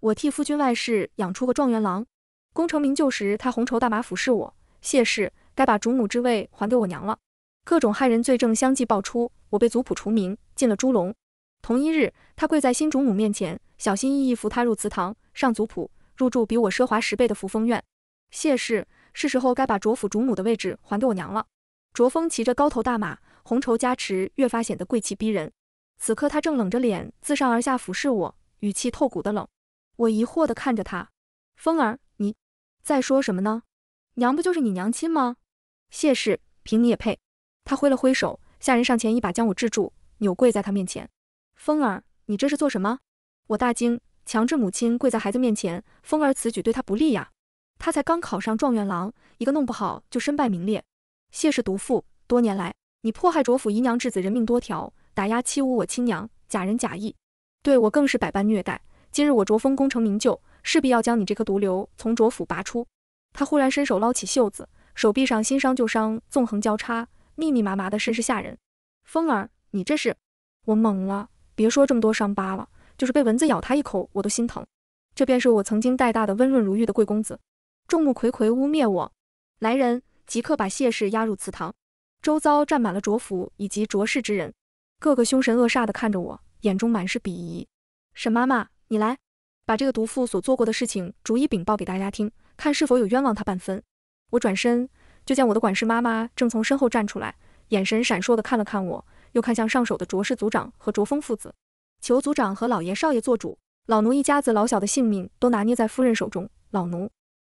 我替夫君外室养出个状元郎，功成名就时，他红绸大马俯视我。谢氏该把主母之位还给我娘了。各种害人罪证相继爆出，我被族谱除名，进了猪笼。同一日，他跪在新主母面前，小心翼翼扶她入祠堂，上族谱，入住比我奢华十倍的扶风院。谢氏是时候该把卓府主母的位置还给我娘了。卓风骑着高头大马，红绸加持越发显得贵气逼人。此刻他正冷着脸，自上而下俯视我，语气透骨的冷。我疑惑地看着他，风儿，你，在说什么呢？娘不就是你娘亲吗？谢氏，凭你也配？他挥了挥手，下人上前一把将我制住，扭跪在他面前。风儿，你这是做什么？我大惊，强制母亲跪在孩子面前。风儿此举对他不利呀，他才刚考上状元郎，一个弄不好就身败名裂。谢氏毒妇，多年来你迫害卓府姨娘质子，人命多条，打压欺侮我亲娘，假仁假义，对我更是百般虐待。今日我卓风功成名就，势必要将你这颗毒瘤从卓府拔出。他忽然伸手捞起袖子，手臂上新伤旧伤纵横交叉，密密麻麻的，甚是吓人。风儿，你这是？我懵了，别说这么多伤疤了，就是被蚊子咬他一口，我都心疼。这便是我曾经带大的温润如玉的贵公子。众目睽睽污蔑我，来人，即刻把谢氏押入祠堂。周遭站满了卓府以及卓氏之人，个个凶神恶煞的看着我，眼中满是鄙夷。沈妈妈。你来，把这个毒妇所做过的事情逐一禀报给大家听，看是否有冤枉她半分。我转身就见我的管事妈妈正从身后站出来，眼神闪烁的看了看我，又看向上手的卓氏族长和卓风父子，求族长和老爷少爷做主，老奴一家子老小的性命都拿捏在夫人手中。老奴，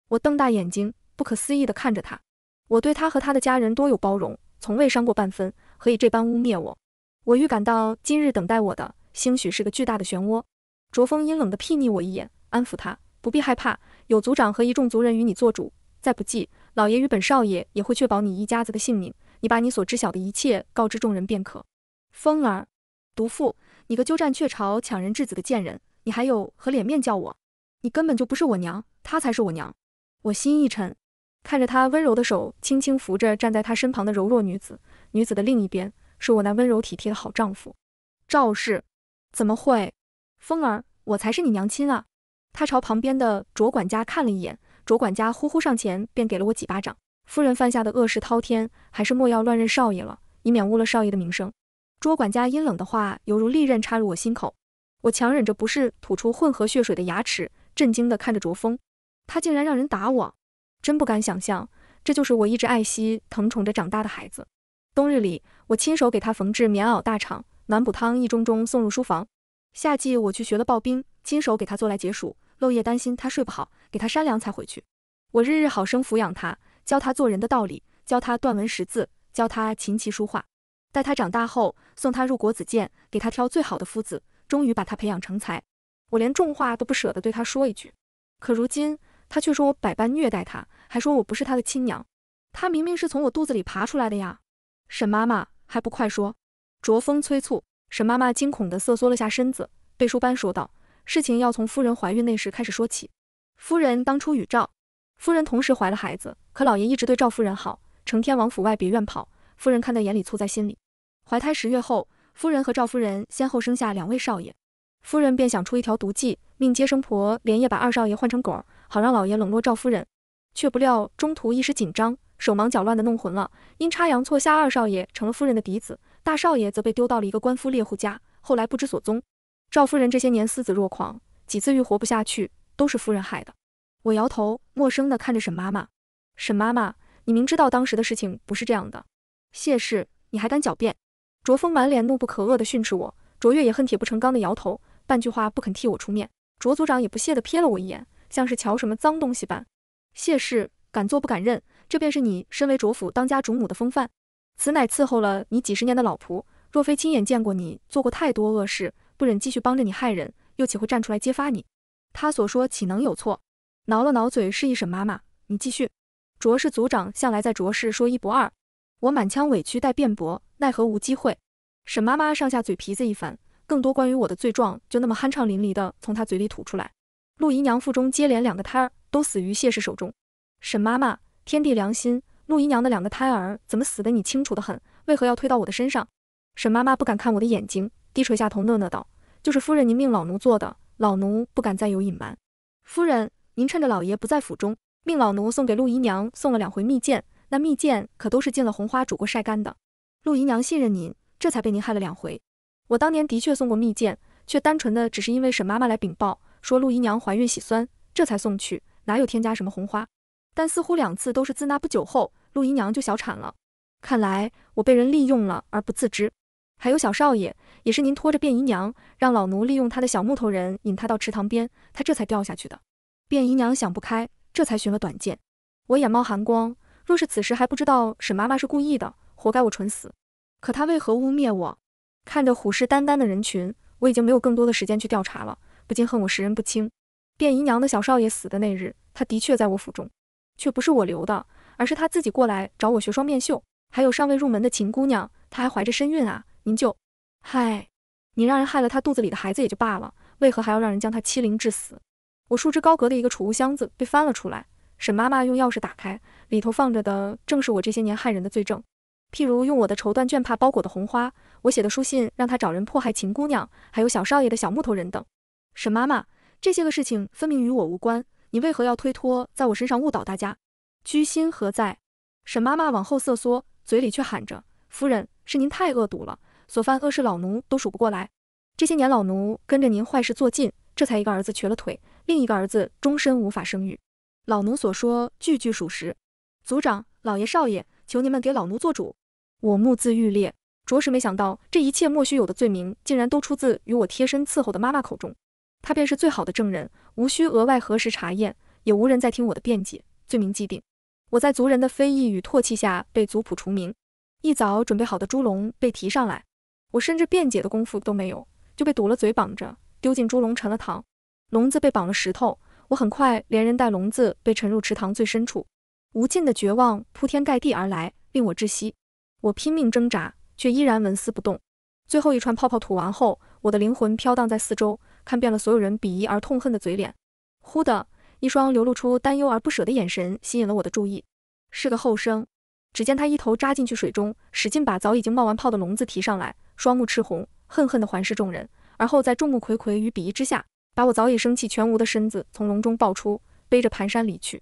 我瞪大眼睛，不可思议的看着他。我对他和他的家人多有包容，从未伤过半分，何以这般污蔑我？我预感到今日等待我的，兴许是个巨大的漩涡。卓风阴冷地睥睨我一眼，安抚他：“不必害怕，有族长和一众族人与你做主。再不济，老爷与本少爷也会确保你一家子的性命。你把你所知晓的一切告知众人便可。”风儿，毒妇，你个鸠占鹊巢、抢人质子的贱人，你还有何脸面叫我？你根本就不是我娘，她才是我娘。我心一沉，看着他温柔的手轻轻扶着站在他身旁的柔弱女子，女子的另一边是我那温柔体贴的好丈夫赵氏，怎么会？风儿，我才是你娘亲啊！他朝旁边的卓管家看了一眼，卓管家呼呼上前，便给了我几巴掌。夫人犯下的恶事滔天，还是莫要乱认少爷了，以免污了少爷的名声。卓管家阴冷的话犹如利刃插入我心口，我强忍着不适，吐出混合血水的牙齿，震惊地看着卓风，他竟然让人打我！真不敢想象，这就是我一直爱惜疼宠着长大的孩子。冬日里，我亲手给他缝制棉袄、大氅，暖补汤一盅盅送入书房。夏季我去学了刨冰，亲手给他做来解暑。漏夜担心他睡不好，给他扇凉才回去。我日日好生抚养他，教他做人的道理，教他断文识字，教他琴棋书画。待他长大后，送他入国子监，给他挑最好的夫子，终于把他培养成才。我连重话都不舍得对他说一句，可如今他却说我百般虐待他，还说我不是他的亲娘。他明明是从我肚子里爬出来的呀！沈妈妈还不快说？卓风催促。沈妈妈惊恐地瑟缩了下身子，背书般说道：“事情要从夫人怀孕那时开始说起。夫人当初与赵夫人同时怀了孩子，可老爷一直对赵夫人好，成天往府外别院跑，夫人看在眼里，醋在心里。怀胎十月后，夫人和赵夫人先后生下两位少爷，夫人便想出一条毒计，命接生婆连夜把二少爷换成狗儿，好让老爷冷落赵夫人。却不料中途一时紧张，手忙脚乱的弄混了，阴差阳错下，二少爷成了夫人的嫡子。”大少爷则被丢到了一个官夫猎户家，后来不知所踪。赵夫人这些年思子若狂，几次欲活不下去，都是夫人害的。我摇头，陌生的看着沈妈妈。沈妈妈，你明知道当时的事情不是这样的，谢氏，你还敢狡辩？卓峰满脸怒不可遏地训斥我。卓越也恨铁不成钢地摇头，半句话不肯替我出面。卓组长也不屑地瞥了我一眼，像是瞧什么脏东西般。谢氏，敢做不敢认，这便是你身为卓府当家主母的风范。此乃伺候了你几十年的老仆，若非亲眼见过你做过太多恶事，不忍继续帮着你害人，又岂会站出来揭发你？他所说岂能有错？挠了挠嘴，示意沈妈妈，你继续。卓氏族长向来在卓氏说一不二，我满腔委屈待辩驳，奈何无机会。沈妈妈上下嘴皮子一翻，更多关于我的罪状就那么酣畅淋漓的从她嘴里吐出来。陆姨娘腹中接连两个胎儿都死于谢氏手中，沈妈妈，天地良心。陆姨娘的两个胎儿怎么死的？你清楚的很，为何要推到我的身上？沈妈妈不敢看我的眼睛，低垂下头，讷讷道：“就是夫人您命老奴做的，老奴不敢再有隐瞒。夫人，您趁着老爷不在府中，命老奴送给陆姨娘送了两回蜜饯，那蜜饯可都是进了红花煮过晒干的。陆姨娘信任您，这才被您害了两回。我当年的确送过蜜饯，却单纯的只是因为沈妈妈来禀报说陆姨娘怀孕喜酸，这才送去，哪有添加什么红花？但似乎两次都是自那不久后。”陆姨娘就小产了，看来我被人利用了而不自知。还有小少爷，也是您拖着卞姨娘，让老奴利用他的小木头人引他到池塘边，他这才掉下去的。卞姨娘想不开，这才寻了短见。我眼冒寒光，若是此时还不知道沈妈妈是故意的，活该我蠢死。可她为何污蔑我？看着虎视眈眈的人群，我已经没有更多的时间去调查了，不禁恨我识人不清。卞姨娘的小少爷死的那日，他的确在我府中，却不是我留的。而是他自己过来找我学双面绣，还有尚未入门的秦姑娘，她还怀着身孕啊！您就，嗨，您让人害了她肚子里的孩子也就罢了，为何还要让人将她欺凌致死？我束之高阁的一个储物箱子被翻了出来，沈妈妈用钥匙打开，里头放着的正是我这些年害人的罪证，譬如用我的绸缎绢帕包裹的红花，我写的书信，让她找人迫害秦姑娘，还有小少爷的小木头人等。沈妈妈，这些个事情分明与我无关，你为何要推脱在我身上，误导大家？居心何在？沈妈妈往后瑟缩，嘴里却喊着：“夫人，是您太恶毒了，所犯恶事老奴都数不过来。这些年老奴跟着您坏事做尽，这才一个儿子瘸了腿，另一个儿子终身无法生育。老奴所说句句属实。族长、老爷、少爷，求您们给老奴做主！”我目眦欲裂，着实没想到这一切莫须有的罪名，竟然都出自于我贴身伺候的妈妈口中。她便是最好的证人，无需额外核实查验，也无人再听我的辩解，罪名既定。我在族人的非议与唾弃下被族谱除名，一早准备好的猪笼被提上来，我甚至辩解的功夫都没有，就被堵了嘴绑着丢进猪笼沉了塘。笼子被绑了石头，我很快连人带笼子被沉入池塘最深处。无尽的绝望铺天盖地而来，令我窒息。我拼命挣扎，却依然纹丝不动。最后一串泡泡吐完后，我的灵魂飘荡在四周，看遍了所有人鄙夷而痛恨的嘴脸。忽的。一双流露出担忧而不舍的眼神吸引了我的注意，是个后生。只见他一头扎进去水中，使劲把早已经冒完泡的笼子提上来，双目赤红，恨恨地环视众人，而后在众目睽睽与鄙夷之下，把我早已生气全无的身子从笼中抱出，背着蹒跚离去。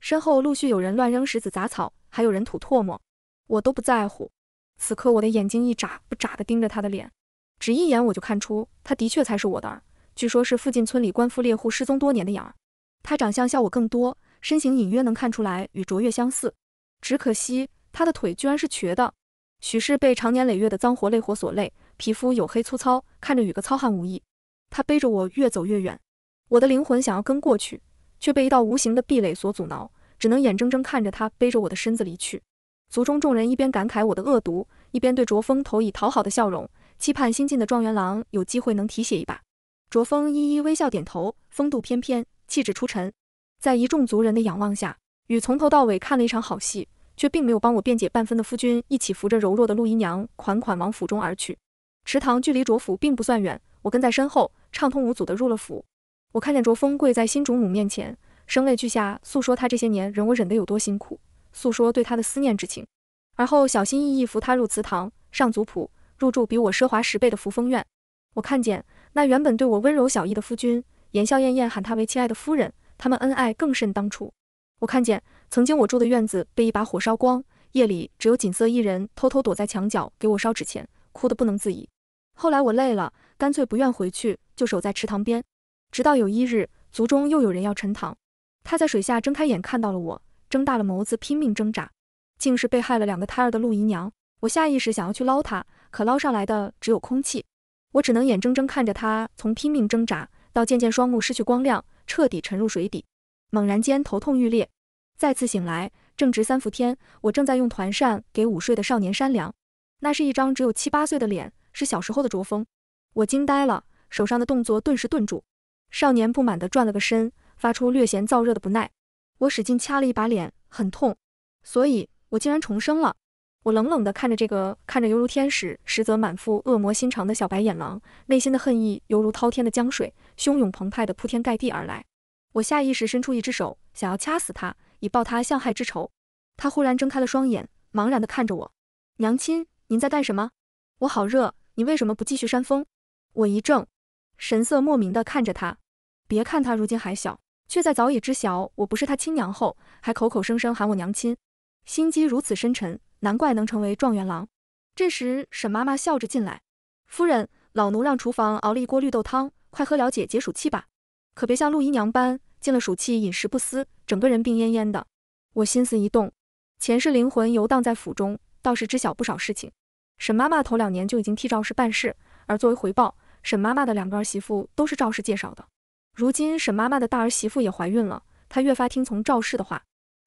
身后陆续有人乱扔石子、杂草，还有人吐唾沫，我都不在乎。此刻我的眼睛一眨不眨地盯着他的脸，只一眼我就看出他的确才是我的儿，据说是附近村里官夫猎户失踪多年的养儿。他长相笑我更多，身形隐约能看出来与卓越相似，只可惜他的腿居然是瘸的。许氏被长年累月的脏活累活所累，皮肤黝黑粗糙，看着与个糙汉无异。他背着我越走越远，我的灵魂想要跟过去，却被一道无形的壁垒所阻挠，只能眼睁睁看着他背着我的身子离去。族中众人一边感慨我的恶毒，一边对卓风投以讨好的笑容，期盼新晋的状元郎有机会能提携一把。卓风一一微笑点头，风度翩翩，气质出尘，在一众族人的仰望下，与从头到尾看了一场好戏，却并没有帮我辩解半分的夫君一起扶着柔弱的陆姨娘，款款往府中而去。池塘距离卓府并不算远，我跟在身后，畅通无阻地入了府。我看见卓风跪在新主母面前，声泪俱下，诉说他这些年忍我忍得有多辛苦，诉说对他的思念之情。而后小心翼翼扶他入祠堂，上族谱，入住比我奢华十倍的扶风院。我看见。那原本对我温柔小意的夫君，言笑晏晏，喊她为亲爱的夫人，他们恩爱更甚当初。我看见曾经我住的院子被一把火烧光，夜里只有锦瑟一人偷偷躲在墙角给我烧纸钱，哭得不能自已。后来我累了，干脆不愿回去，就守在池塘边。直到有一日，族中又有人要沉塘，她在水下睁开眼看到了我，睁大了眸子拼命挣扎，竟是被害了两个胎儿的陆姨娘。我下意识想要去捞她，可捞上来的只有空气。我只能眼睁睁看着他从拼命挣扎到渐渐双目失去光亮，彻底沉入水底。猛然间头痛欲裂，再次醒来正值三伏天，我正在用团扇给午睡的少年扇凉。那是一张只有七八岁的脸，是小时候的卓风。我惊呆了，手上的动作顿时顿住。少年不满地转了个身，发出略嫌燥热的不耐。我使劲掐了一把脸，很痛。所以，我竟然重生了。我冷冷地看着这个看着犹如天使，实则满腹恶魔心肠的小白眼狼，内心的恨意犹如滔天的江水，汹涌澎湃的铺天盖地而来。我下意识伸出一只手，想要掐死他，以报他向害之仇。他忽然睁开了双眼，茫然地看着我：“娘亲，您在干什么？我好热，你为什么不继续扇风？”我一怔，神色莫名地看着他。别看他如今还小，却在早已知晓我不是他亲娘后，还口口声声喊我娘亲，心机如此深沉。难怪能成为状元郎。这时，沈妈妈笑着进来：“夫人，老奴让厨房熬了一锅绿豆汤，快喝了解解暑气吧。可别像陆姨娘般，进了暑气，饮食不思，整个人病恹恹的。”我心思一动，前世灵魂游荡在府中，倒是知晓不少事情。沈妈妈头两年就已经替赵氏办事，而作为回报，沈妈妈的两个儿媳妇都是赵氏介绍的。如今，沈妈妈的大儿媳妇也怀孕了，她越发听从赵氏的话。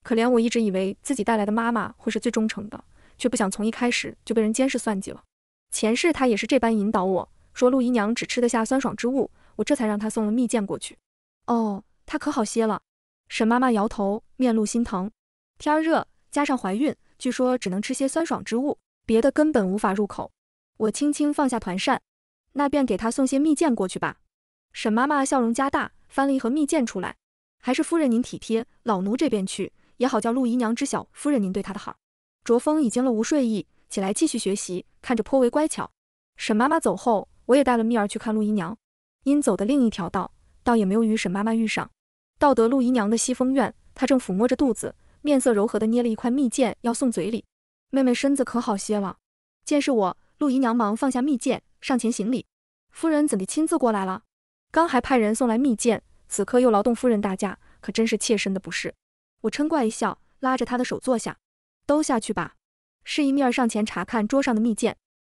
可怜，我一直以为自己带来的妈妈会是最忠诚的，却不想从一开始就被人监视算计了。前世她也是这般引导我说，陆姨娘只吃得下酸爽之物，我这才让她送了蜜饯过去。哦，她可好些了？沈妈妈摇头，面露心疼。天热加上怀孕，据说只能吃些酸爽之物，别的根本无法入口。我轻轻放下团扇，那便给她送些蜜饯过去吧。沈妈妈笑容加大，翻了一盒蜜饯出来。还是夫人您体贴，老奴这边去。也好叫陆姨娘知晓，夫人您对她的好。卓峰已经了无睡意，起来继续学习，看着颇为乖巧。沈妈妈走后，我也带了蜜儿去看陆姨娘，因走的另一条道，倒也没有与沈妈妈遇上。到得陆姨娘的西风院，她正抚摸着肚子，面色柔和的捏了一块蜜饯要送嘴里。妹妹身子可好些了？见是我，陆姨娘忙放下蜜饯，上前行礼。夫人怎地亲自过来了？刚还派人送来蜜饯，此刻又劳动夫人大驾，可真是妾身的不是。我嗔怪一笑，拉着她的手坐下，都下去吧。示意蜜儿上前查看桌上的蜜饯。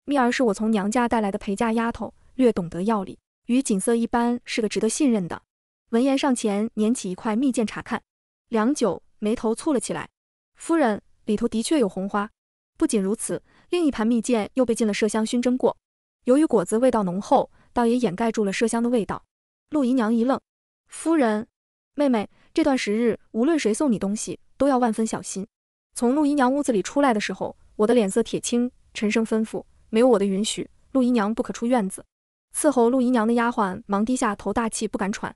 蜜儿是我从娘家带来的陪嫁丫头，略懂得药理，与锦瑟一般，是个值得信任的。闻言上前捻起一块蜜饯查看，良久，眉头蹙了起来。夫人，里头的确有红花。不仅如此，另一盘蜜饯又被进了麝香熏蒸过。由于果子味道浓厚，倒也掩盖住了麝香的味道。陆姨娘一愣，夫人，妹妹。这段时日，无论谁送你东西，都要万分小心。从陆姨娘屋子里出来的时候，我的脸色铁青，沉声吩咐：没有我的允许，陆姨娘不可出院子。伺候陆姨娘的丫鬟忙低下头，大气不敢喘。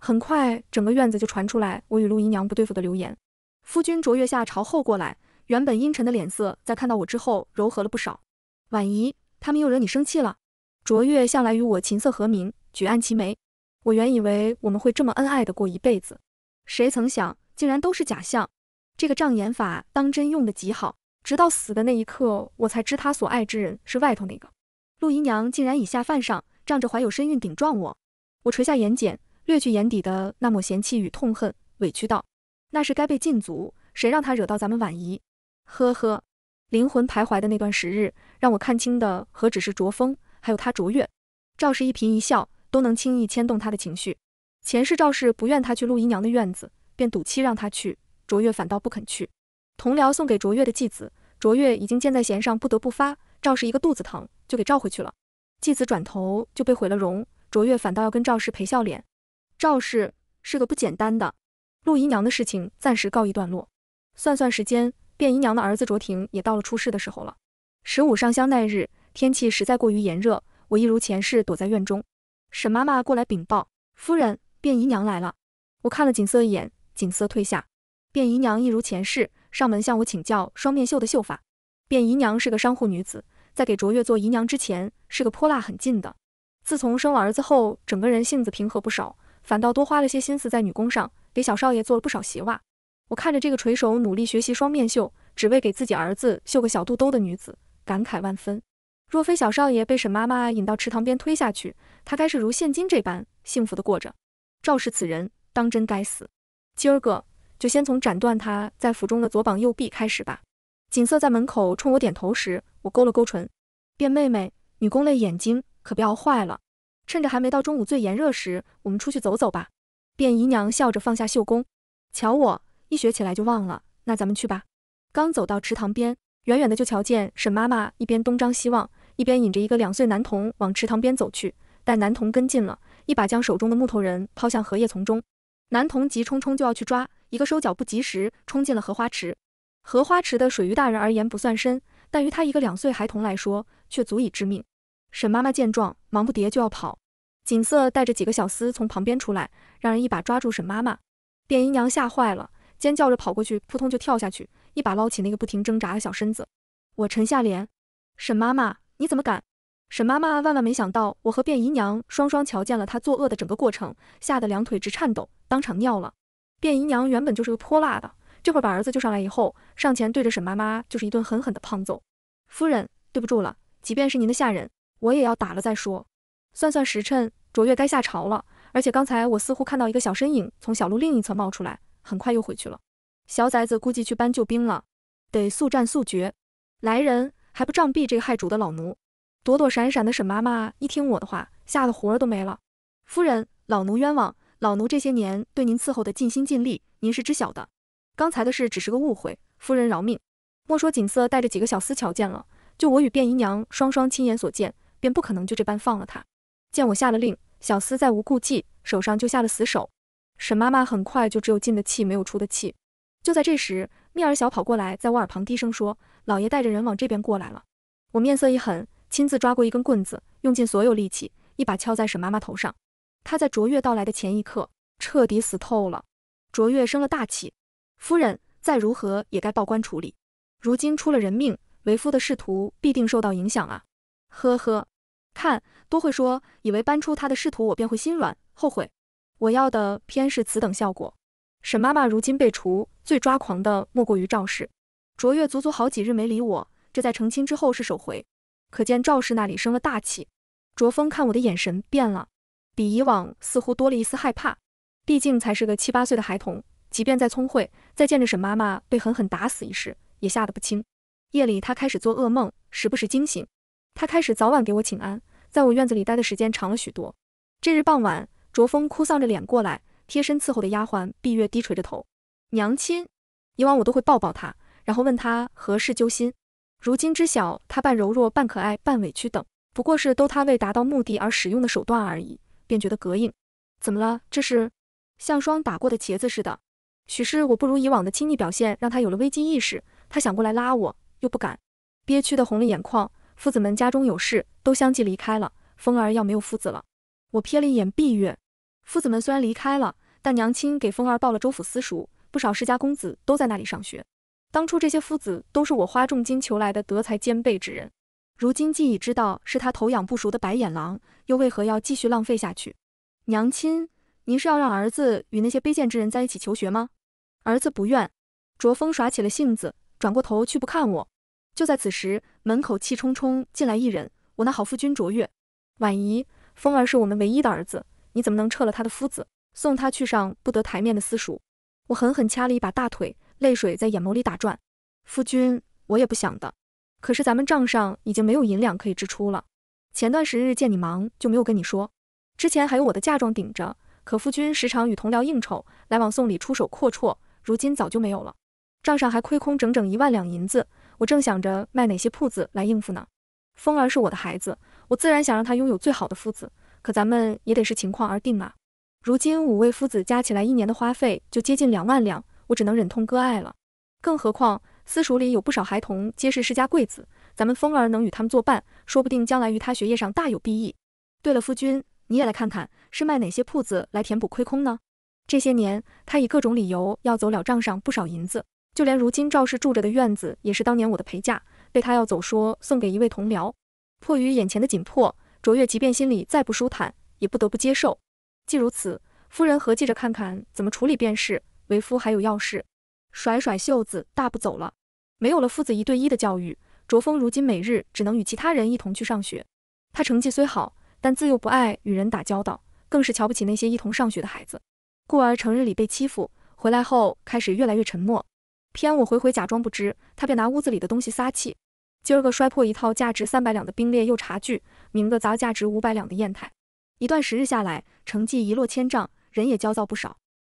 很快，整个院子就传出来我与陆姨娘不对付的流言。夫君卓越下朝后过来，原本阴沉的脸色在看到我之后柔和了不少。婉仪，他们又惹你生气了？卓越向来与我琴瑟和鸣，举案齐眉。我原以为我们会这么恩爱的过一辈子。谁曾想，竟然都是假象。这个障眼法当真用的极好。直到死的那一刻，我才知他所爱之人是外头那个陆姨娘，竟然以下犯上，仗着怀有身孕顶撞我。我垂下眼睑，掠去眼底的那抹嫌弃与痛恨，委屈道：“那是该被禁足。谁让他惹到咱们婉仪？”呵呵。灵魂徘徊的那段时日，让我看清的何止是卓风，还有他卓越。赵氏一颦一笑，都能轻易牵动他的情绪。前世赵氏不愿他去陆姨娘的院子，便赌气让他去。卓越反倒不肯去。同僚送给卓越的继子，卓越已经箭在弦上，不得不发。赵氏一个肚子疼，就给召回去了。继子转头就被毁了容。卓越反倒要跟赵氏赔笑脸。赵氏是个不简单的。陆姨娘的事情暂时告一段落。算算时间，卞姨娘的儿子卓廷也到了出事的时候了。十五上香那日，天气实在过于炎热，我一如前世躲在院中。沈妈妈过来禀报，夫人。卞姨娘来了，我看了锦瑟一眼，锦瑟退下。卞姨娘一如前世，上门向我请教双面绣的绣法。卞姨娘是个商户女子，在给卓越做姨娘之前是个泼辣很劲的，自从生了儿子后，整个人性子平和不少，反倒多花了些心思在女工上，给小少爷做了不少鞋袜。我看着这个垂手努力学习双面绣，只为给自己儿子绣个小肚兜的女子，感慨万分。若非小少爷被沈妈妈引到池塘边推下去，她该是如现今这般幸福的过着。赵氏此人当真该死，今儿个就先从斩断他在府中的左膀右臂开始吧。锦瑟在门口冲我点头时，我勾了勾唇。便妹妹，女工累眼睛可不要坏了。趁着还没到中午最炎热时，我们出去走走吧。便姨娘笑着放下绣工，瞧我一学起来就忘了。那咱们去吧。刚走到池塘边，远远的就瞧见沈妈妈一边东张西望，一边引着一个两岁男童往池塘边走去，带男童跟进了。一把将手中的木头人抛向荷叶丛中，男童急冲冲就要去抓，一个收脚不及时，冲进了荷花池。荷花池的水于大人而言不算深，但于他一个两岁孩童来说，却足以致命。沈妈妈见状，忙不迭就要跑。锦瑟带着几个小厮从旁边出来，让人一把抓住沈妈妈。卞姨娘吓坏了，尖叫着跑过去，扑通就跳下去，一把捞起那个不停挣扎的小身子。我沉下脸，沈妈妈，你怎么敢？沈妈妈万万没想到，我和卞姨娘双双瞧见了她作恶的整个过程，吓得两腿直颤抖，当场尿了。卞姨娘原本就是个泼辣的，这会儿把儿子救上来以后，上前对着沈妈妈就是一顿狠狠的胖揍。夫人，对不住了，即便是您的下人，我也要打了再说。算算时辰，卓越该下朝了。而且刚才我似乎看到一个小身影从小路另一侧冒出来，很快又回去了。小崽子估计去搬救兵了，得速战速决。来人，还不杖毙这个害主的老奴！躲躲闪闪的沈妈妈一听我的话，吓得魂儿都没了。夫人，老奴冤枉，老奴这些年对您伺候的尽心尽力，您是知晓的。刚才的事只是个误会，夫人饶命！莫说锦瑟带着几个小厮瞧见了，就我与卞姨娘双双亲眼所见，便不可能就这般放了他。见我下了令，小厮再无顾忌，手上就下了死手。沈妈妈很快就只有进的气，没有出的气。就在这时，蜜儿小跑过来，在我耳旁低声说：“老爷带着人往这边过来了。”我面色一狠。亲自抓过一根棍子，用尽所有力气，一把敲在沈妈妈头上。她在卓越到来的前一刻，彻底死透了。卓越生了大气，夫人再如何也该报官处理。如今出了人命，为夫的仕途必定受到影响啊！呵呵，看多会说，以为搬出他的仕途，我便会心软，后悔。我要的偏是此等效果。沈妈妈如今被除，最抓狂的莫过于赵氏。卓越足足好几日没理我，这在成亲之后是首回。可见赵氏那里生了大气，卓峰看我的眼神变了，比以往似乎多了一丝害怕。毕竟才是个七八岁的孩童，即便再聪慧，再见着沈妈妈被狠狠打死一事，也吓得不轻。夜里他开始做噩梦，时不时惊醒。他开始早晚给我请安，在我院子里待的时间长了许多。这日傍晚，卓峰哭丧着脸过来，贴身伺候的丫鬟碧月低垂着头。娘亲，以往我都会抱抱他，然后问他何事揪心。如今知晓他半柔弱、半可爱、半委屈等，不过是都他为达到目的而使用的手段而已，便觉得膈应。怎么了？这是像霜打过的茄子似的。许是我不如以往的亲昵表现，让他有了危机意识。他想过来拉我，又不敢，憋屈的红了眼眶。夫子们家中有事，都相继离开了。风儿要没有夫子了，我瞥了一眼碧月。夫子们虽然离开了，但娘亲给风儿报了州府私塾，不少世家公子都在那里上学。当初这些夫子都是我花重金求来的德才兼备之人，如今既已知道是他投养不熟的白眼狼，又为何要继续浪费下去？娘亲，您是要让儿子与那些卑贱之人在一起求学吗？儿子不愿。卓风耍起了性子，转过头去不看我。就在此时，门口气冲冲进来一人。我那好夫君卓越，婉仪，风儿是我们唯一的儿子，你怎么能撤了他的夫子，送他去上不得台面的私塾？我狠狠掐了一把大腿。泪水在眼眸里打转，夫君，我也不想的，可是咱们账上已经没有银两可以支出了。前段时日见你忙，就没有跟你说。之前还有我的嫁妆顶着，可夫君时常与同僚应酬，来往送礼，出手阔绰，如今早就没有了。账上还亏空整整一万两银子，我正想着卖哪些铺子来应付呢。风儿是我的孩子，我自然想让他拥有最好的夫子，可咱们也得视情况而定啊。如今五位夫子加起来一年的花费就接近两万两。我只能忍痛割爱了，更何况私塾里有不少孩童皆是世家贵子，咱们风儿能与他们作伴，说不定将来于他学业上大有裨益。对了，夫君你也来看看，是卖哪些铺子来填补亏空呢？这些年他以各种理由要走了账上不少银子，就连如今赵氏住着的院子也是当年我的陪嫁，被他要走，说送给一位同僚。迫于眼前的紧迫，卓越即便心里再不舒坦，也不得不接受。既如此，夫人合计着看看怎么处理便是。为夫还有要事，甩甩袖子，大步走了。没有了父子一对一的教育，卓峰如今每日只能与其他人一同去上学。他成绩虽好，但自幼不爱与人打交道，更是瞧不起那些一同上学的孩子，故而成日里被欺负。回来后开始越来越沉默，偏我回回假装不知，他便拿屋子里的东西撒气。今儿个摔破一套价值三百两的冰裂釉茶具，明个砸价值五百两的砚台。一段时日下来，成绩一落千丈，人也焦躁不少。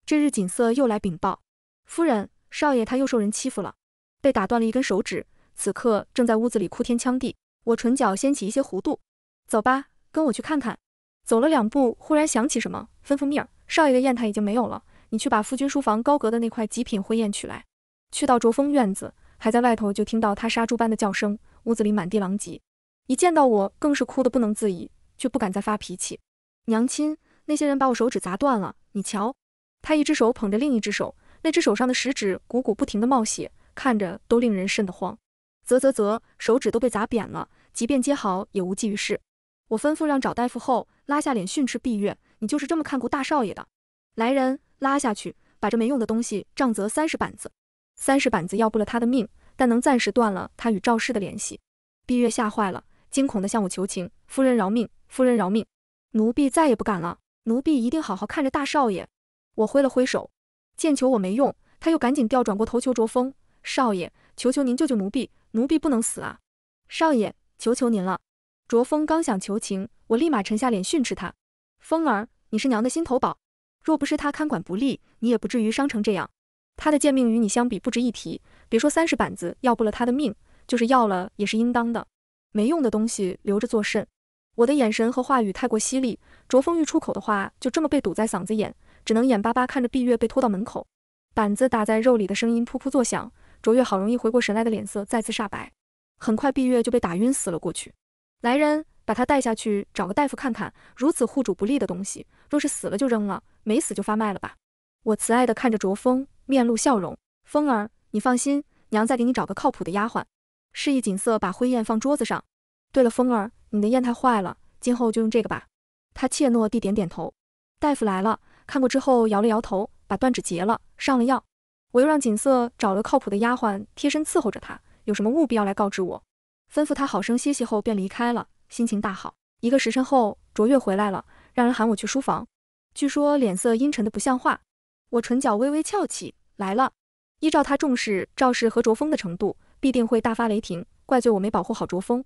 这日，锦瑟又来禀报，夫人、少爷他又受人欺负了，被打断了一根手指，此刻正在屋子里哭天抢地。我唇角掀起一些弧度，走吧，跟我去看看。走了两步，忽然想起什么，吩咐命儿，少爷的砚台已经没有了，你去把夫君书房高阁的那块极品灰砚取来。去到卓峰院子，还在外头就听到他杀猪般的叫声，屋子里满地狼藉，一见到我更是哭得不能自已，却不敢再发脾气。娘亲，那些人把我手指砸断了，你瞧。他一只手捧着另一只手，那只手上的食指鼓骨不停地冒血，看着都令人瘆得慌。啧啧啧，手指都被砸扁了，即便接好也无济于事。我吩咐让找大夫后，拉下脸训斥毕月：“你就是这么看顾大少爷的？来人，拉下去，把这没用的东西杖责三十板子。三十板子要不了他的命，但能暂时断了他与赵氏的联系。”毕月吓坏了，惊恐地向我求情：“夫人饶命，夫人饶命，奴婢再也不敢了，奴婢一定好好看着大少爷。”我挥了挥手，见求我没用，他又赶紧调转过头求卓风少爷，求求您救救奴婢，奴婢不能死啊，少爷，求求您了。卓风刚想求情，我立马沉下脸训斥他，风儿，你是娘的心头宝，若不是他看管不力，你也不至于伤成这样。他的贱命与你相比不值一提，别说三十板子要不了他的命，就是要了也是应当的。没用的东西留着作甚？我的眼神和话语太过犀利，卓风欲出口的话就这么被堵在嗓子眼。只能眼巴巴看着碧月被拖到门口，板子打在肉里的声音噗噗作响。卓越好容易回过神来的脸色再次煞白。很快，碧月就被打晕死了过去。来人，把他带下去，找个大夫看看。如此护主不利的东西，若是死了就扔了，没死就发卖了吧。我慈爱的看着卓风，面露笑容。风儿，你放心，娘再给你找个靠谱的丫鬟。示意锦瑟把灰砚放桌子上。对了，风儿，你的砚台坏了，今后就用这个吧。他怯懦地点点头。大夫来了。看过之后，摇了摇头，把断指截了，上了药。我又让锦瑟找了靠谱的丫鬟贴身伺候着她，有什么务必要来告知我。吩咐她好生歇息后便离开了，心情大好。一个时辰后，卓越回来了，让人喊我去书房。据说脸色阴沉的不像话。我唇角微微翘起来了。依照他重视赵氏和卓峰的程度，必定会大发雷霆，怪罪我没保护好卓峰。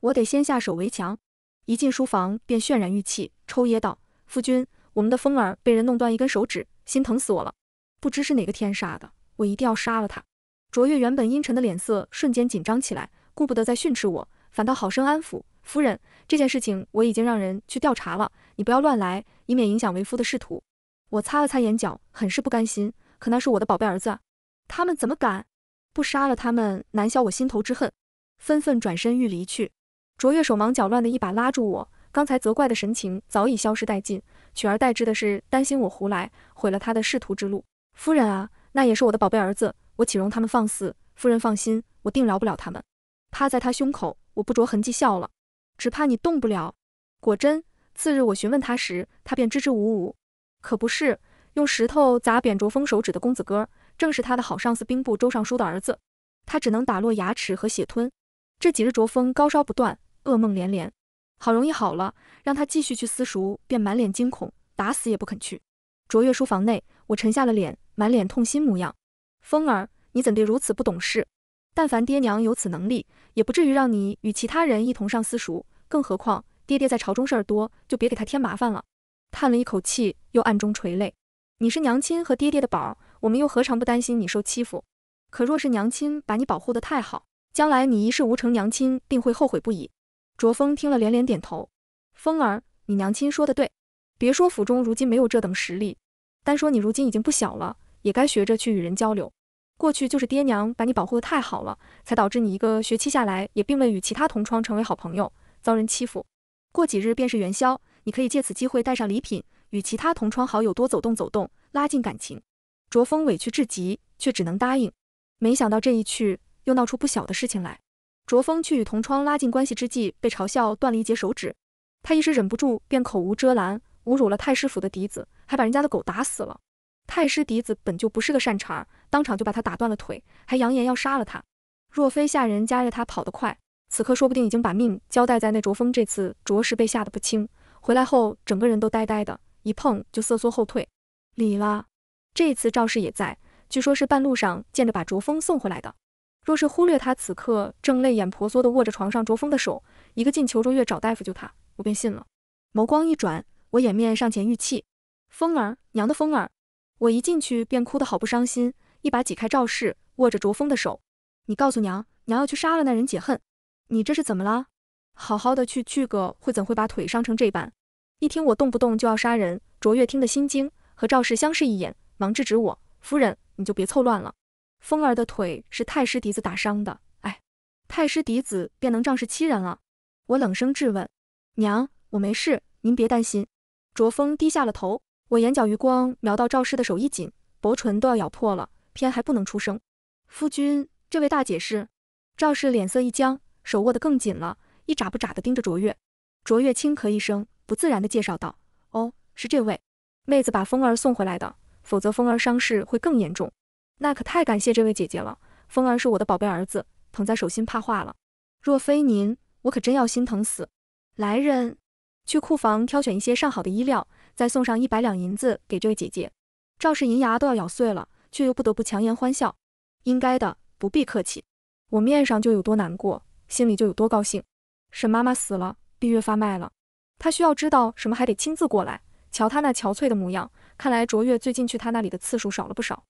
我得先下手为强。一进书房便渲然欲气，抽噎道：“夫君。”我们的风儿被人弄断一根手指，心疼死我了！不知是哪个天杀的，我一定要杀了他！卓越原本阴沉的脸色瞬间紧张起来，顾不得再训斥我，反倒好生安抚夫人：“这件事情我已经让人去调查了，你不要乱来，以免影响为夫的仕途。”我擦了擦眼角，很是不甘心。可那是我的宝贝儿子，他们怎么敢？不杀了他们，难消我心头之恨！纷纷转身欲离去，卓越手忙脚乱地一把拉住我，刚才责怪的神情早已消失殆尽。取而代之的是担心我胡来毁了他的仕途之路。夫人啊，那也是我的宝贝儿子，我岂容他们放肆？夫人放心，我定饶不了他们。趴在他胸口，我不着痕迹笑了，只怕你动不了。果真，次日我询问他时，他便支支吾吾。可不是，用石头砸扁卓风手指的公子哥，正是他的好上司兵部周尚书的儿子。他只能打落牙齿和血吞。这几日卓风高烧不断，噩梦连连。好容易好了，让他继续去私塾，便满脸惊恐，打死也不肯去。卓越书房内，我沉下了脸，满脸痛心模样。风儿，你怎地如此不懂事？但凡爹娘有此能力，也不至于让你与其他人一同上私塾。更何况爹爹在朝中事儿多，就别给他添麻烦了。叹了一口气，又暗中垂泪。你是娘亲和爹爹的宝，我们又何尝不担心你受欺负？可若是娘亲把你保护得太好，将来你一事无成，娘亲定会后悔不已。卓风听了连连点头。风儿，你娘亲说的对，别说府中如今没有这等实力，单说你如今已经不小了，也该学着去与人交流。过去就是爹娘把你保护的太好了，才导致你一个学期下来也并未与其他同窗成为好朋友，遭人欺负。过几日便是元宵，你可以借此机会带上礼品，与其他同窗好友多走动走动，拉近感情。卓风委屈至极，却只能答应。没想到这一去，又闹出不小的事情来。卓风去与同窗拉近关系之际，被嘲笑断了一截手指，他一时忍不住便口无遮拦，侮辱了太师府的嫡子，还把人家的狗打死了。太师嫡子本就不是个善茬，当场就把他打断了腿，还扬言要杀了他。若非下人夹着他跑得快，此刻说不定已经把命交代在那。卓风这次着实被吓得不轻，回来后整个人都呆呆的，一碰就瑟缩后退。李了，这次赵氏也在，据说是半路上见着把卓风送回来的。若是忽略他此刻正泪眼婆娑地握着床上卓风的手，一个劲求卓月找大夫救他，我便信了。眸光一转，我掩面上前玉泣：“风儿，娘的风儿！”我一进去便哭得好不伤心，一把挤开赵氏，握着卓风的手：“你告诉娘，娘要去杀了那人解恨。你这是怎么了？好好的去聚个会，怎会把腿伤成这般？”一听我动不动就要杀人，卓越听得心惊，和赵氏相视一眼，忙制止我：“夫人，你就别凑乱了。”风儿的腿是太师嫡子打伤的，哎，太师嫡子便能仗势欺人了？我冷声质问。娘，我没事，您别担心。卓风低下了头，我眼角余光瞄到赵氏的手一紧，薄唇都要咬破了，偏还不能出声。夫君，这位大姐是？赵氏脸色一僵，手握得更紧了，一眨不眨地盯着卓越。卓越轻咳一声，不自然地介绍道：“哦，是这位妹子把风儿送回来的，否则风儿伤势会更严重。”那可太感谢这位姐姐了，风儿是我的宝贝儿子，捧在手心怕化了。若非您，我可真要心疼死。来人，去库房挑选一些上好的衣料，再送上一百两银子给这位姐姐。赵氏银牙都要咬碎了，却又不得不强颜欢笑。应该的，不必客气。我面上就有多难过，心里就有多高兴。沈妈妈死了，闭月发卖了，她需要知道什么还得亲自过来。瞧她那憔悴的模样，看来卓越最近去她那里的次数少了不少。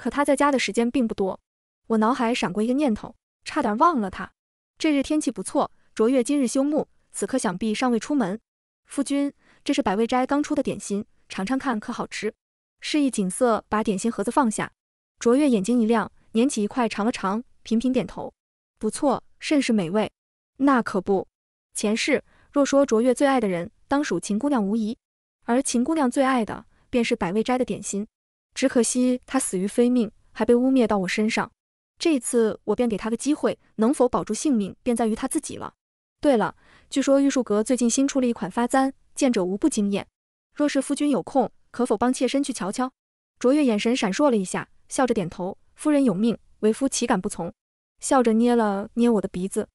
可他在家的时间并不多，我脑海闪过一个念头，差点忘了他。这日天气不错，卓越今日休沐，此刻想必尚未出门。夫君，这是百味斋刚出的点心，尝尝看可好吃。示意锦瑟把点心盒子放下，卓越眼睛一亮，捻起一块尝了尝，频频点头，不错，甚是美味。那可不，前世若说卓越最爱的人，当属秦姑娘无疑，而秦姑娘最爱的便是百味斋的点心。只可惜他死于非命，还被污蔑到我身上。这一次我便给他个机会，能否保住性命便在于他自己了。对了，据说玉树阁最近新出了一款发簪，见者无不惊艳。若是夫君有空，可否帮妾身去瞧瞧？卓越眼神闪烁了一下，笑着点头。夫人有命，为夫岂敢不从？笑着捏了捏我的鼻子，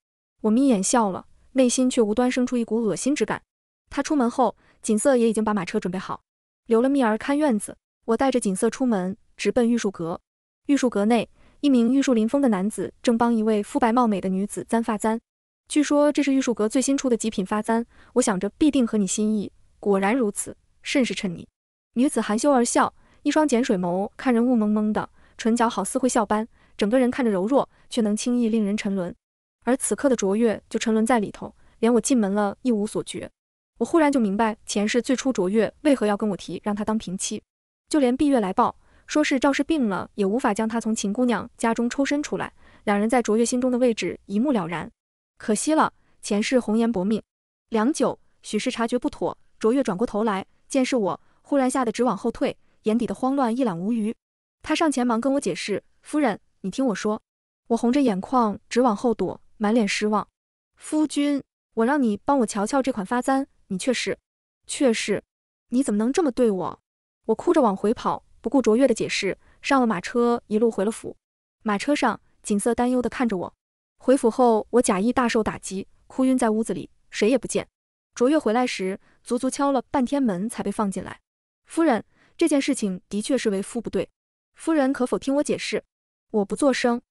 我眯眼笑了，内心却无端生出一股恶心之感。他出门后，锦瑟也已经把马车准备好，留了蜜儿看院子。我带着锦瑟出门，直奔玉树阁。玉树阁内，一名玉树临风的男子正帮一位肤白貌美的女子簪发簪。据说这是玉树阁最新出的极品发簪，我想着必定合你心意。果然如此，甚是衬你。女子含羞而笑，一双碱水眸看人雾蒙蒙的，唇角好似会笑般，整个人看着柔弱，却能轻易令人沉沦。而此刻的卓越就沉沦在里头，连我进门了一无所觉。我忽然就明白前世最初卓越为何要跟我提让他当平妻。就连碧月来报，说是赵氏病了，也无法将他从秦姑娘家中抽身出来。两人在卓越心中的位置一目了然。可惜了，前世红颜薄命。良久，许氏察觉不妥，卓越转过头来，见是我，忽然吓得直往后退，眼底的慌乱一览无余。他上前忙跟我解释：“夫人，你听我说。”我红着眼眶直往后躲，满脸失望。夫君，我让你帮我瞧瞧这款发簪，你却是，却是，你怎么能这么对我？我哭着往回跑，不顾卓越的解释，上了马车，一路回了府。马车上，锦瑟担忧地看着我。回府后，我假意大受打击，哭晕在屋子里，谁也不见。卓越回来时，足足敲了半天门才被放进来。夫人，这件事情的确是为夫不对，夫人可否听我解释？我不作声。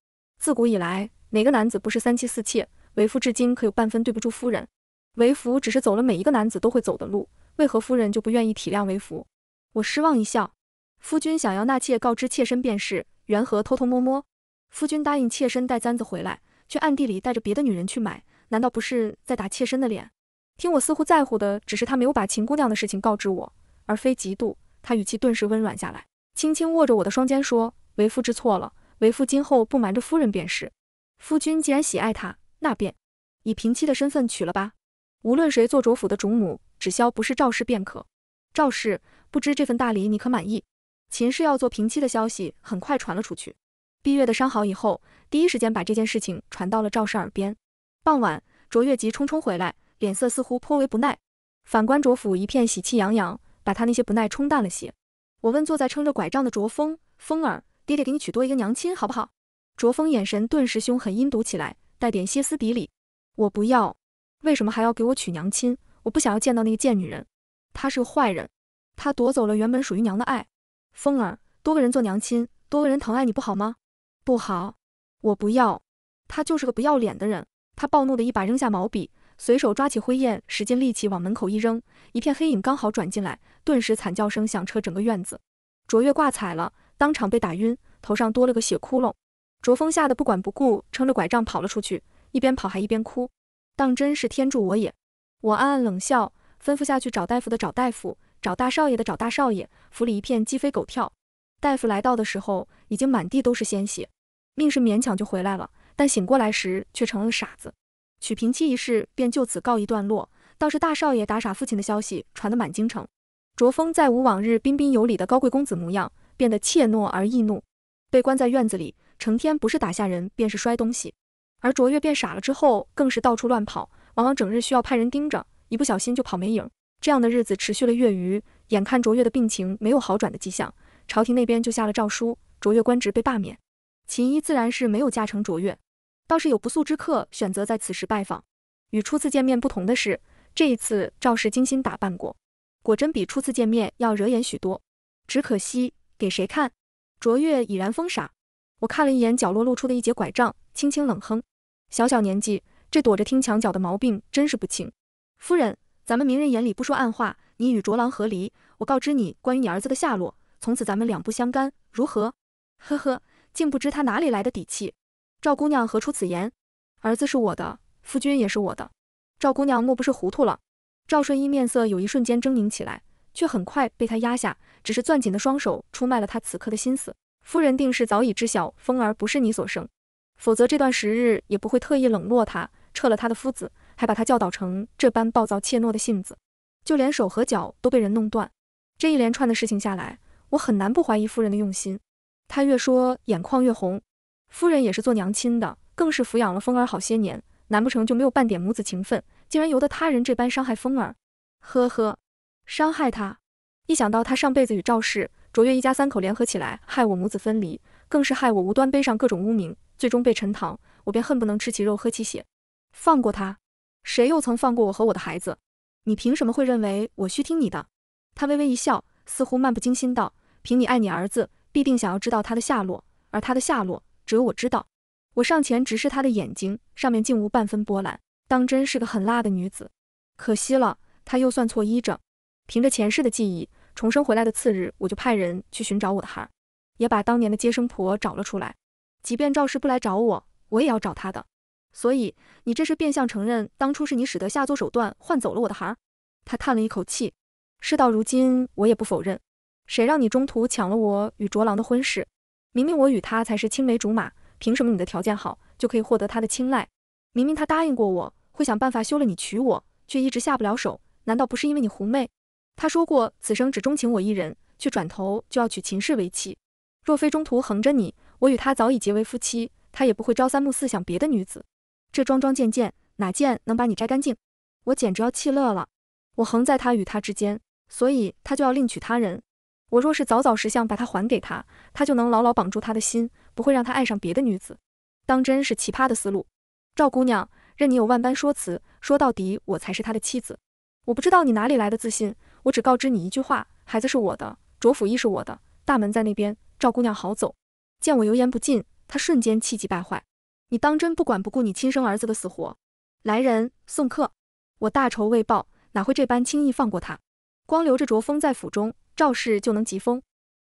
自古以来，哪个男子不是三妻四妾？为夫至今可有半分对不住夫人？为夫只是走了每一个男子都会走的路，为何夫人就不愿意体谅为夫？我失望一笑，夫君想要纳妾，告知妾身便是，缘何偷偷摸摸？夫君答应妾身带簪子回来，却暗地里带着别的女人去买，难道不是在打妾身的脸？听我似乎在乎的，只是他没有把秦姑娘的事情告知我，而非嫉妒。他语气顿时温软下来，轻轻握着我的双肩说：“为夫知错了，为夫今后不瞒着夫人便是。夫君既然喜爱她，那便以平妻的身份娶了吧。无论谁做主府的主母，只消不是赵氏便可。赵氏。”不知这份大礼你可满意？秦氏要做平妻的消息很快传了出去。毕月的伤好以后，第一时间把这件事情传到了赵氏耳边。傍晚，卓越急匆匆回来，脸色似乎颇为不耐。反观卓府一片喜气洋洋，把他那些不耐冲淡了些。我问坐在撑着拐杖的卓风风儿：“爹爹给你娶多一个娘亲好不好？”卓风眼神顿时凶狠阴毒起来，带点歇斯底里：“我不要！为什么还要给我娶娘亲？我不想要见到那个贱女人，她是个坏人。”他夺走了原本属于娘的爱。风儿，多个人做娘亲，多个人疼爱你不好吗？不好，我不要。他就是个不要脸的人。他暴怒的一把扔下毛笔，随手抓起灰雁，使尽力气往门口一扔，一片黑影刚好转进来，顿时惨叫声响彻整个院子。卓越挂彩了，当场被打晕，头上多了个血窟窿。卓风吓得不管不顾，撑着拐杖跑了出去，一边跑还一边哭。当真是天助我也！我暗暗冷笑，吩咐下去找大夫的找大夫。找大少爷的找大少爷，府里一片鸡飞狗跳。大夫来到的时候，已经满地都是鲜血，命是勉强就回来了，但醒过来时却成了傻子。娶平妻一事便就此告一段落。倒是大少爷打傻父亲的消息传得满京城。卓峰再无往日彬彬有礼的高贵公子模样，变得怯懦而易怒。被关在院子里，成天不是打下人便是摔东西。而卓越变傻了之后，更是到处乱跑，往往整日需要派人盯着，一不小心就跑没影。这样的日子持续了月余，眼看卓越的病情没有好转的迹象，朝廷那边就下了诏书，卓越官职被罢免。秦一自然是没有驾乘卓越，倒是有不速之客选择在此时拜访。与初次见面不同的是，这一次赵氏精心打扮过，果真比初次见面要惹眼许多。只可惜给谁看？卓越已然疯傻。我看了一眼角落露出的一截拐杖，轻轻冷哼：小小年纪，这躲着听墙角的毛病真是不轻。夫人。咱们明人眼里不说暗话，你与卓郎和离，我告知你关于你儿子的下落，从此咱们两不相干，如何？呵呵，竟不知他哪里来的底气。赵姑娘何出此言？儿子是我的，夫君也是我的。赵姑娘莫不是糊涂了？赵顺一面色有一瞬间狰狞起来，却很快被他压下，只是攥紧的双手出卖了他此刻的心思。夫人定是早已知晓风儿不是你所生，否则这段时日也不会特意冷落他，撤了他的夫子。还把他教导成这般暴躁怯懦的性子，就连手和脚都被人弄断。这一连串的事情下来，我很难不怀疑夫人的用心。他越说眼眶越红，夫人也是做娘亲的，更是抚养了风儿好些年，难不成就没有半点母子情分，竟然由得他人这般伤害风儿？呵呵，伤害他！一想到他上辈子与赵氏、卓越一家三口联合起来，害我母子分离，更是害我无端背上各种污名，最终被沉塘，我便恨不能吃其肉，喝其血，放过他。谁又曾放过我和我的孩子？你凭什么会认为我需听你的？他微微一笑，似乎漫不经心道：“凭你爱你儿子，必定想要知道他的下落，而他的下落只有我知道。”我上前直视他的眼睛，上面竟无半分波澜，当真是个狠辣的女子。可惜了，他又算错医者。凭着前世的记忆，重生回来的次日，我就派人去寻找我的孩儿，也把当年的接生婆找了出来。即便赵氏不来找我，我也要找她的。所以你这是变相承认，当初是你使得下作手段换走了我的孩儿。他叹了一口气，事到如今我也不否认，谁让你中途抢了我与卓郎的婚事？明明我与他才是青梅竹马，凭什么你的条件好就可以获得他的青睐？明明他答应过我会想办法休了你娶我，却一直下不了手，难道不是因为你狐媚？他说过此生只钟情我一人，却转头就要娶秦氏为妻。若非中途横着你，我与他早已结为夫妻，他也不会朝三暮四想别的女子。这桩桩件件，哪件能把你摘干净？我简直要气乐了！我横在他与他之间，所以他就要另娶他人。我若是早早识相，把他还给他，他就能牢牢绑住他的心，不会让他爱上别的女子。当真是奇葩的思路。赵姑娘，任你有万般说辞，说到底，我才是他的妻子。我不知道你哪里来的自信，我只告知你一句话：孩子是我的，卓府亦是我的，大门在那边。赵姑娘好走。见我油盐不进，他瞬间气急败坏。你当真不管不顾你亲生儿子的死活？来人，送客！我大仇未报，哪会这般轻易放过他？光留着卓峰在府中，赵氏就能急疯。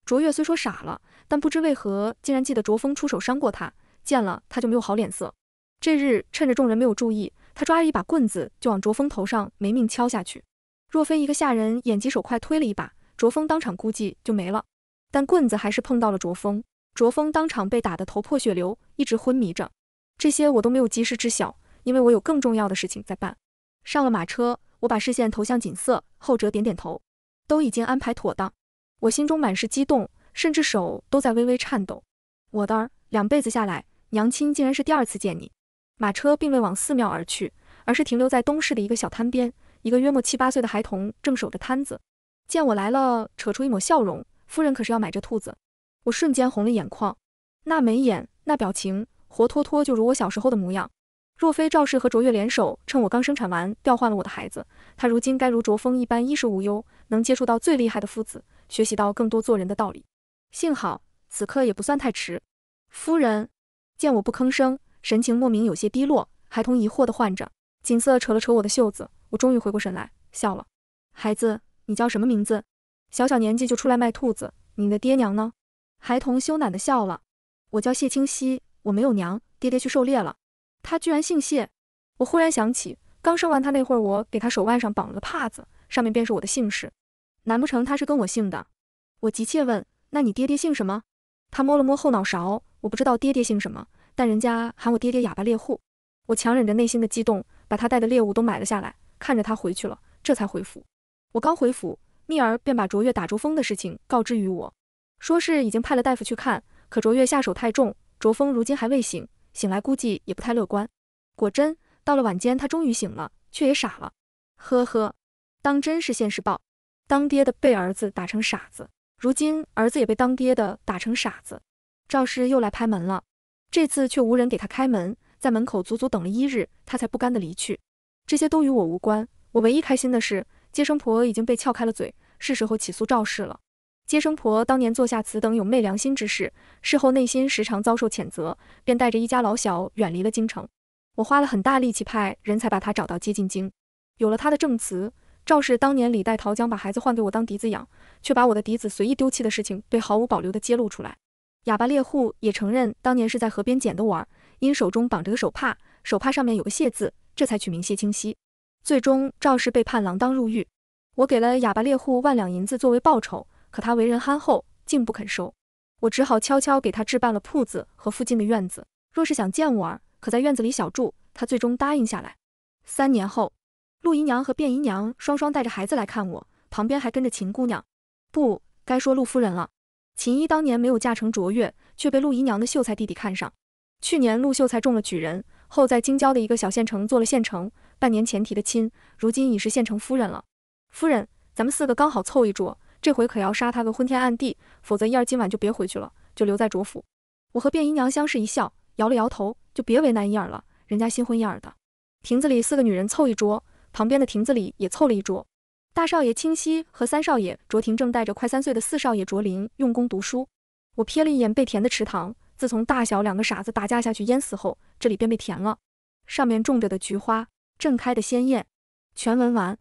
卓越虽说傻了，但不知为何，竟然记得卓峰出手伤过他，见了他就没有好脸色。这日趁着众人没有注意，他抓着一把棍子就往卓峰头上没命敲下去。若非一个下人眼疾手快推了一把，卓峰当场估计就没了。但棍子还是碰到了卓峰，卓峰当场被打得头破血流，一直昏迷着。这些我都没有及时知晓，因为我有更重要的事情在办。上了马车，我把视线投向锦瑟，后者点点头，都已经安排妥当。我心中满是激动，甚至手都在微微颤抖。我的儿，两辈子下来，娘亲竟然是第二次见你。马车并未往寺庙而去，而是停留在东市的一个小摊边。一个约莫七八岁的孩童正守着摊子，见我来了，扯出一抹笑容：“夫人可是要买这兔子？”我瞬间红了眼眶，那眉眼，那表情。活脱脱就如我小时候的模样。若非赵氏和卓越联手，趁我刚生产完调换了我的孩子，他如今该如卓风一般衣食无忧，能接触到最厉害的夫子，学习到更多做人的道理。幸好此刻也不算太迟。夫人见我不吭声，神情莫名有些低落，孩童疑惑地唤着。锦瑟扯了扯我的袖子，我终于回过神来，笑了。孩子，你叫什么名字？小小年纪就出来卖兔子，你的爹娘呢？孩童羞赧地笑了。我叫谢清溪。我没有娘，爹爹去狩猎了。他居然姓谢！我忽然想起，刚生完他那会儿，我给他手腕上绑了个帕子，上面便是我的姓氏。难不成他是跟我姓的？我急切问：“那你爹爹姓什么？”他摸了摸后脑勺，我不知道爹爹姓什么，但人家喊我爹爹哑巴猎户。我强忍着内心的激动，把他带的猎物都买了下来，看着他回去了，这才回府。我刚回府，蜜儿便把卓越打竹风的事情告知于我，说是已经派了大夫去看，可卓越下手太重。卓峰如今还未醒，醒来估计也不太乐观。果真到了晚间，他终于醒了，却也傻了。呵呵，当真是现世报。当爹的被儿子打成傻子，如今儿子也被当爹的打成傻子。赵氏又来拍门了，这次却无人给他开门，在门口足足等了一日，他才不甘的离去。这些都与我无关，我唯一开心的是接生婆已经被撬开了嘴，是时候起诉赵氏了。接生婆当年做下此等有昧良心之事，事后内心时常遭受谴责，便带着一家老小远离了京城。我花了很大力气派人才把她找到接进京，有了她的证词，赵氏当年李代桃僵把孩子换给我当嫡子养，却把我的嫡子随意丢弃的事情被毫无保留地揭露出来。哑巴猎户也承认当年是在河边捡的碗，因手中绑着个手帕，手帕上面有个谢字，这才取名谢清溪。最终赵氏被判锒铛入狱，我给了哑巴猎户万两银子作为报酬。可他为人憨厚，竟不肯收，我只好悄悄给他置办了铺子和附近的院子。若是想见我儿，可在院子里小住。他最终答应下来。三年后，陆姨娘和卞姨娘双双带着孩子来看我，旁边还跟着秦姑娘。不该说陆夫人了。秦姨当年没有嫁成卓越，却被陆姨娘的秀才弟弟看上。去年陆秀才中了举人后，在京郊的一个小县城做了县丞。半年前提的亲，如今已是县丞夫人了。夫人，咱们四个刚好凑一桌。这回可要杀他个昏天暗地，否则燕儿今晚就别回去了，就留在卓府。我和卞姨娘相视一笑，摇了摇头，就别为难燕儿了，人家新婚燕尔的。亭子里四个女人凑一桌，旁边的亭子里也凑了一桌。大少爷清溪和三少爷卓廷正带着快三岁的四少爷卓林用功读书。我瞥了一眼被填的池塘，自从大小两个傻子打架下去淹死后，这里便被填了。上面种着的菊花正开得鲜艳。全文完。